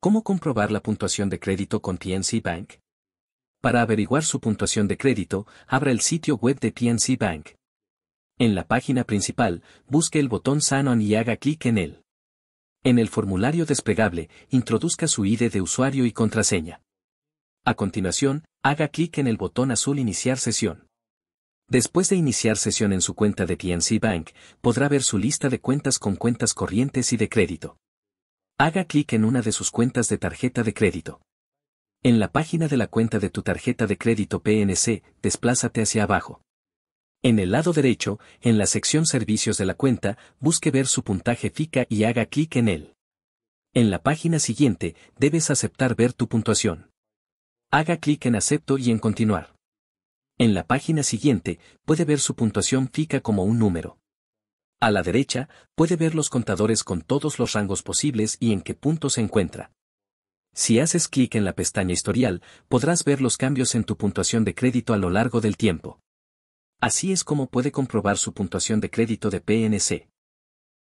¿Cómo comprobar la puntuación de crédito con PNC Bank? Para averiguar su puntuación de crédito, abra el sitio web de PNC Bank. En la página principal, busque el botón Sanon y haga clic en él. En el formulario desplegable, introduzca su ID de usuario y contraseña. A continuación, haga clic en el botón azul Iniciar sesión. Después de iniciar sesión en su cuenta de PNC Bank, podrá ver su lista de cuentas con cuentas corrientes y de crédito. Haga clic en una de sus cuentas de tarjeta de crédito. En la página de la cuenta de tu tarjeta de crédito PNC, desplázate hacia abajo. En el lado derecho, en la sección Servicios de la cuenta, busque ver su puntaje FICA y haga clic en él. En la página siguiente, debes aceptar ver tu puntuación. Haga clic en Acepto y en Continuar. En la página siguiente, puede ver su puntuación FICA como un número. A la derecha, puede ver los contadores con todos los rangos posibles y en qué punto se encuentra. Si haces clic en la pestaña Historial, podrás ver los cambios en tu puntuación de crédito a lo largo del tiempo. Así es como puede comprobar su puntuación de crédito de PNC.